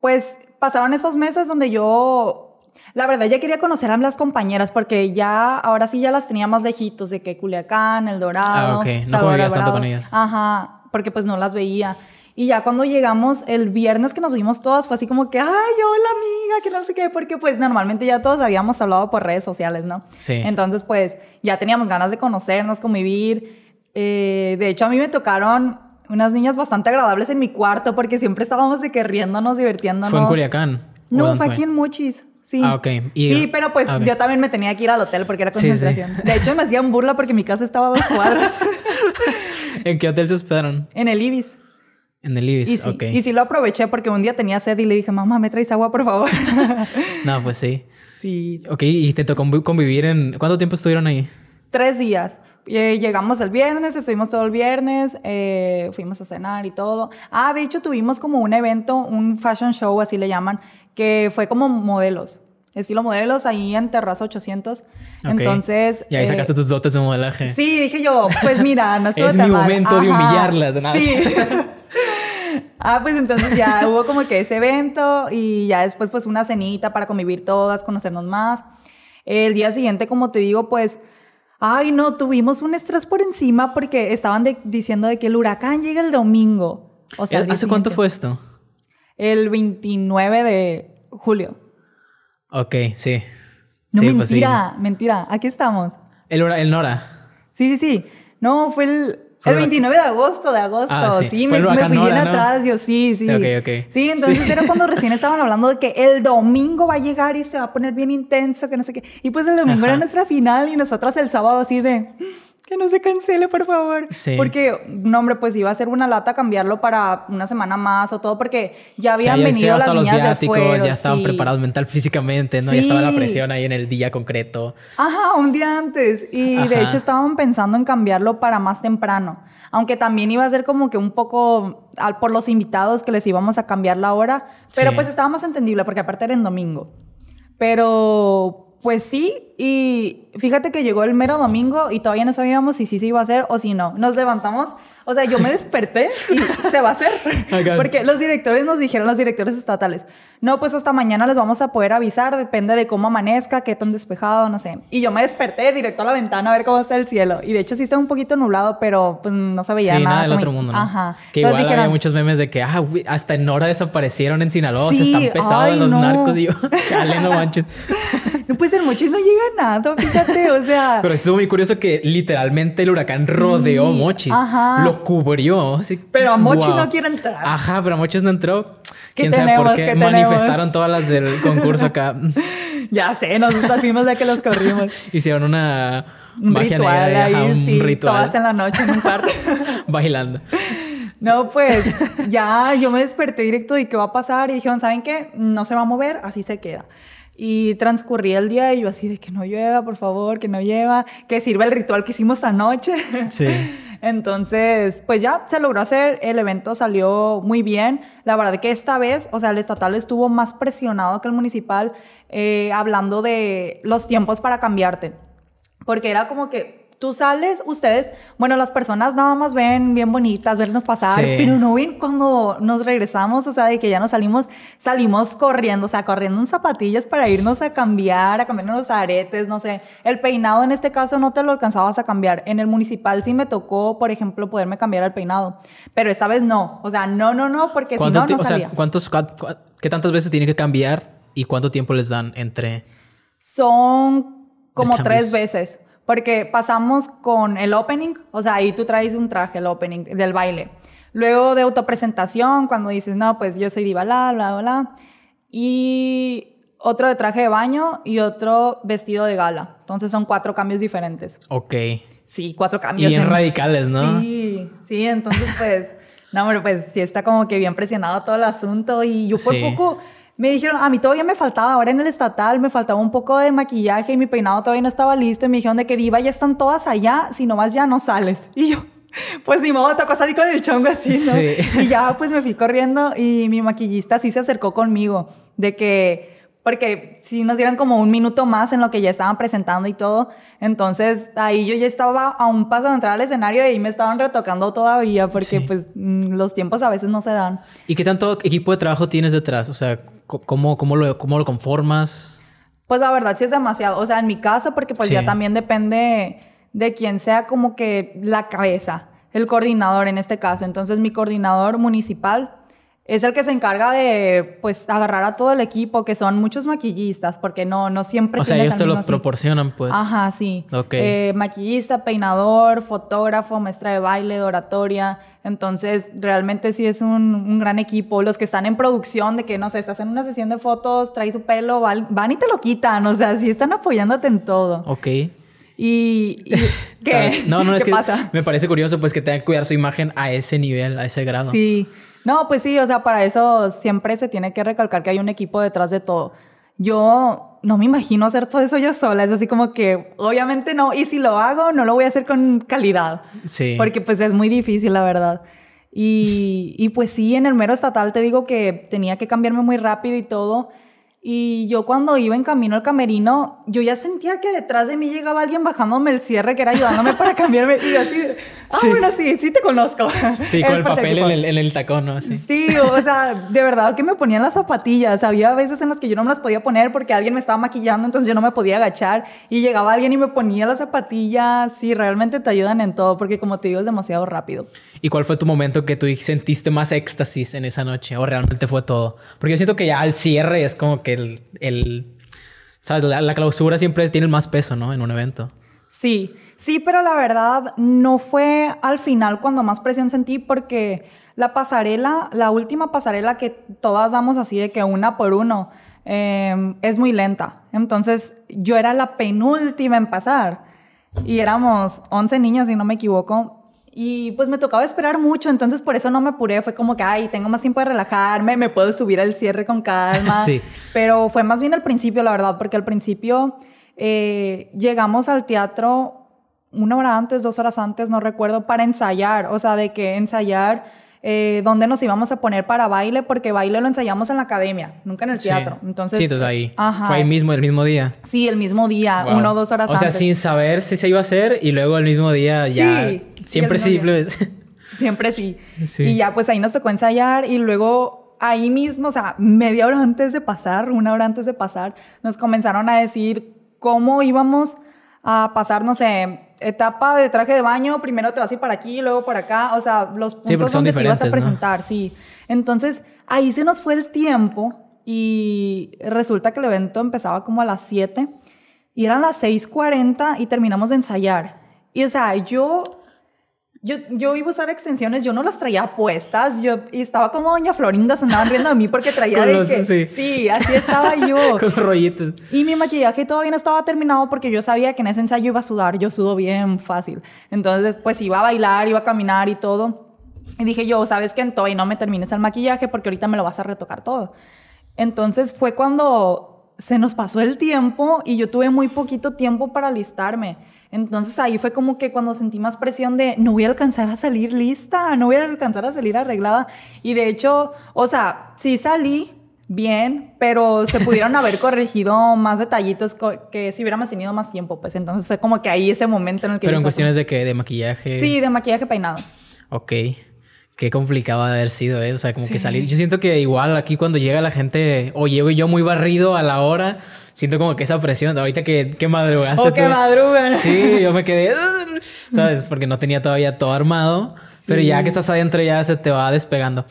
pues pasaron esos meses donde yo la verdad, ya quería conocer a las compañeras porque ya, ahora sí ya las tenía más lejitos de que Culiacán, El Dorado. Ah, No tanto con ellas. Ajá, porque pues no las veía. Y ya cuando llegamos el viernes que nos vimos todas, fue así como que, ay, hola amiga, que no sé qué, porque pues normalmente ya todos habíamos hablado por redes sociales, ¿no? Sí. Entonces, pues ya teníamos ganas de conocernos, convivir. Eh, de hecho, a mí me tocaron unas niñas bastante agradables en mi cuarto porque siempre estábamos de que riéndonos, divirtiéndonos. ¿Fue en Culiacán? No, fue aquí en Muchis. Sí. Ah, ok. sí, pero pues ah, yo también me tenía que ir al hotel porque era concentración. De hecho, me hacían burla porque mi casa estaba a dos cuadras. ¿En qué hotel se hospedaron? En el Ibis. En el Ibis, y sí, ok. Y sí lo aproveché porque un día tenía sed y le dije, mamá, ¿me traes agua, por favor? no, pues sí. Sí. Ok, y te tocó convivir en... ¿Cuánto tiempo estuvieron ahí? tres días. Eh, llegamos el viernes, estuvimos todo el viernes, eh, fuimos a cenar y todo. Ah, de hecho tuvimos como un evento, un fashion show, así le llaman, que fue como modelos. Estilo modelos ahí en Terraza 800. Entonces. Y ahí sacaste eh, tus dotes de modelaje. Sí, dije yo, pues mira, no estuvo Es mi momento de humillarlas, nada Ah, pues entonces ya hubo como que ese evento y ya después pues una cenita para convivir todas, conocernos más. El día siguiente, como te digo, pues ay, no, tuvimos un estrés por encima porque estaban diciendo de que el huracán llega el domingo. O sea, eh, ¿Hace cuánto fue esto? El 29 de julio. Ok, sí. No, pues mentira, mentira. Aquí estamos. el Nora. Sí, sí, sí. No, fue el, el 29 de agosto, de agosto. Ah, sí, me, fui bien atrás. Yo, sí, sí. Sí, entonces era cuando recién estaban hablando de que el domingo va a llegar y se va a poner bien intenso, que no sé qué. Y pues el domingo era nuestra final y nosotras el sábado así de que no se cancele, por favor. Sí. Porque, no, hombre, pues iba a ser una lata cambiarlo para una semana más o todo, porque ya habían venido las hasta ya estaban preparados mental, físicamente, ¿no? Ya estaba la presión ahí en el día concreto. Ajá, un día antes. Y de hecho estaban pensando en cambiarlo para más temprano. Aunque también iba a ser como que un poco por los invitados que les íbamos a cambiar la hora. Pero pues estaba más entendible, porque aparte era en domingo. Pero, pues sí, y fíjate que llegó el mero domingo y todavía no sabíamos si sí se iba a hacer o si no. Nos levantamos, o sea, yo me desperté y se va a hacer. Porque los directores nos dijeron, los directores estatales, no, pues hasta mañana les vamos a poder avisar, depende de cómo amanezca, qué tan despejado, no sé. Y yo me desperté directo a la ventana a ver cómo está el cielo. Y de hecho sí está un poquito nublado, pero pues no se veía sí, nada. del otro mundo, ¿no? Ajá. Que igual había muchos memes de que, ah, hasta en hora desaparecieron en Sinaloa, están pesados los narcos. Y yo, chale, no manches. no, puede ser, no llega nada, fíjate, o sea. Pero estuvo muy curioso que literalmente el huracán rodeó Mochis, ajá. lo cubrió. Así, pero a Mochis no quiere entrar. Ajá, pero a Mochis no entró. ¿Quién sabe por qué, manifestaron todas las del concurso acá? ya sé, nosotros vimos de que los corrimos. Hicieron una un magia ritual un ritual. todas en la noche en un cuarto. Bailando. No, pues ya yo me desperté directo y qué va a pasar y dijeron, ¿saben qué? No se va a mover, así se queda. Y transcurría el día y yo así de que no llueva, por favor, que no llueva, que sirva el ritual que hicimos anoche. Sí. Entonces, pues ya se logró hacer, el evento salió muy bien. La verdad que esta vez, o sea, el estatal estuvo más presionado que el municipal eh, hablando de los tiempos para cambiarte. Porque era como que Tú sales, ustedes, bueno, las personas nada más ven bien bonitas, vernos pasar, pero no ven cuando nos regresamos, o sea, de que ya nos salimos, salimos corriendo, o sea, corriendo en zapatillas para irnos a cambiar, a cambiarnos los aretes, no sé. El peinado en este caso no te lo alcanzabas a cambiar. En el municipal sí me tocó, por ejemplo, poderme cambiar el peinado, pero esta vez no, o sea, no, no, no, porque si no, no ¿cuántos, ¿Qué tantas veces tiene que cambiar y cuánto tiempo les dan entre...? Son como tres veces porque pasamos con el opening, o sea, ahí tú traes un traje, el opening del baile. Luego de autopresentación, cuando dices, no, pues yo soy diva, bla, bla, bla. Y otro de traje de baño y otro vestido de gala. Entonces son cuatro cambios diferentes. Ok. Sí, cuatro cambios. bien radicales, ¿no? Sí, sí, entonces pues, no, pero pues sí está como que bien presionado todo el asunto y yo por poco me dijeron, a mí todavía me faltaba, ahora en el estatal me faltaba un poco de maquillaje y mi peinado todavía no estaba listo. Y me dijeron de que diva, ya están todas allá, si no vas ya no sales. Y yo, pues ni modo, tocó salir con el chongo así, ¿no? Y ya pues me fui corriendo y mi maquillista sí se acercó conmigo, de que, porque si nos dieran como un minuto más en lo que ya estaban presentando y todo, entonces ahí yo ya estaba a un paso de entrar al escenario y ahí me estaban retocando todavía porque pues mm, los tiempos a veces no se dan. ¿Y qué tanto equipo de trabajo tienes detrás? O sea, ¿Cómo, lo, lo conformas? Pues la verdad sí es demasiado. O sea, en mi caso, porque pues ya también depende de quién sea como que la cabeza, el coordinador en este caso. Entonces mi coordinador municipal es el que se encarga de, pues, agarrar a todo el equipo, que son muchos maquillistas, porque no, no siempre... O sea, ellos te lo proporcionan, pues. Ajá, sí. Ok. Eh, maquillista, peinador, fotógrafo, maestra de baile, oratoria. Entonces, realmente sí es un, gran equipo. Los que están en producción, de que, no sé, estás en una sesión de fotos, traes tu pelo, van, y te lo quitan. O sea, sí están apoyándote en todo. Ok. Y, no, no, es que me parece curioso pues que tengan que cuidar su imagen a ese nivel, a ese grado. Sí. No, pues sí, o sea, para eso siempre se tiene que recalcar que hay un equipo detrás de todo. Yo no me imagino hacer todo eso yo sola, es así como que obviamente no, y si lo hago, no lo voy a hacer con calidad. Sí. Porque pues es muy difícil, la verdad. Y, y pues sí, en el mero estatal te digo que tenía que cambiarme muy rápido y todo. Y yo cuando iba en camino al camerino, yo ya sentía que detrás de mí llegaba alguien bajándome el cierre, que era ayudándome para cambiarme. Y yo así, ah, bueno, sí, sí te conozco. Sí, con el papel en el, en tacón, ¿no? Sí. o sea, de verdad que me ponían las zapatillas. Había veces en las que yo no me las podía poner porque alguien me estaba maquillando, entonces yo no me podía agachar. Y llegaba alguien y me ponía las zapatillas. Sí, realmente te ayudan en todo, porque como te digo, es demasiado rápido. ¿Y cuál fue tu momento que tú sentiste más éxtasis en esa noche? ¿O realmente fue todo? Porque yo siento que ya al cierre es como que el, ¿sabes? La, clausura siempre tiene más peso, ¿no? En un evento. Sí, sí, pero la verdad no fue al final cuando más presión sentí porque la pasarela, la última pasarela que todas damos así de que una por uno, em, es muy lenta. Entonces yo era la penúltima en pasar y éramos 11 niñas, si no me equivoco. Y pues me tocaba esperar mucho, entonces por eso no me apuré. Fue como que, ay, tengo más tiempo de relajarme, me puedo subir al cierre con calma. Sí. Pero fue más bien al principio, la verdad, porque al principio eh, llegamos al teatro una hora antes, dos horas antes, no recuerdo, para ensayar, o sea, de que ensayar. Eh, dónde nos íbamos a poner para baile, porque baile lo ensayamos en la academia, nunca en el teatro. Sí. Entonces, ahí. Fue ahí mismo, el mismo día. Sí, el mismo día, una o dos horas antes. O sea, sin saber si se iba a hacer y luego el mismo día ya. Sí, siempre sí, siempre sí. Siempre sí. Y ya, pues ahí nos tocó ensayar y luego ahí mismo, o sea, media hora antes de pasar, una hora antes de pasar, nos comenzaron a decir cómo íbamos a pasar, no sé, etapa de traje de baño, primero te vas a ir para aquí, luego para acá, o sea, los puntos donde te ibas a presentar, sí. Entonces, ahí se nos fue el tiempo y resulta que el evento empezaba como a las 7 y eran las 6.40 y terminamos de ensayar. Y o sea, yo yo, iba a usar extensiones, yo no las traía puestas, yo y estaba como Doña Florinda, se andaban riendo de mí porque traía de que, sí. así estaba yo. Con rollitos. Y mi maquillaje todavía no estaba terminado porque yo sabía que en ese ensayo iba a sudar, yo sudo bien fácil. Entonces, pues iba a bailar, iba a caminar y todo. Y dije yo, ¿sabes qué? y no me termines el maquillaje porque ahorita me lo vas a retocar todo. Entonces fue cuando se nos pasó el tiempo y yo tuve muy poquito tiempo para alistarme, entonces ahí fue como que cuando sentí más presión de no voy a alcanzar a salir lista, no voy a alcanzar a salir arreglada. Y de hecho, o sea, sí salí bien, pero se pudieron haber corregido más detallitos que si hubiéramos tenido más tiempo, pues entonces fue como que ahí ese momento en el que... Pero en cuestiones de que de maquillaje. Sí, de maquillaje peinado. Ok. Qué complicado de haber sido, ¿eh? O sea, como que salir. Yo siento que igual aquí cuando llega la gente, o llego yo muy barrido a la hora, siento como que esa presión, ahorita que, que madrugaste. que Sí, yo me quedé, ¿sabes? Porque no tenía todavía todo armado. Pero ya que estás ahí entre ya se te va despegando.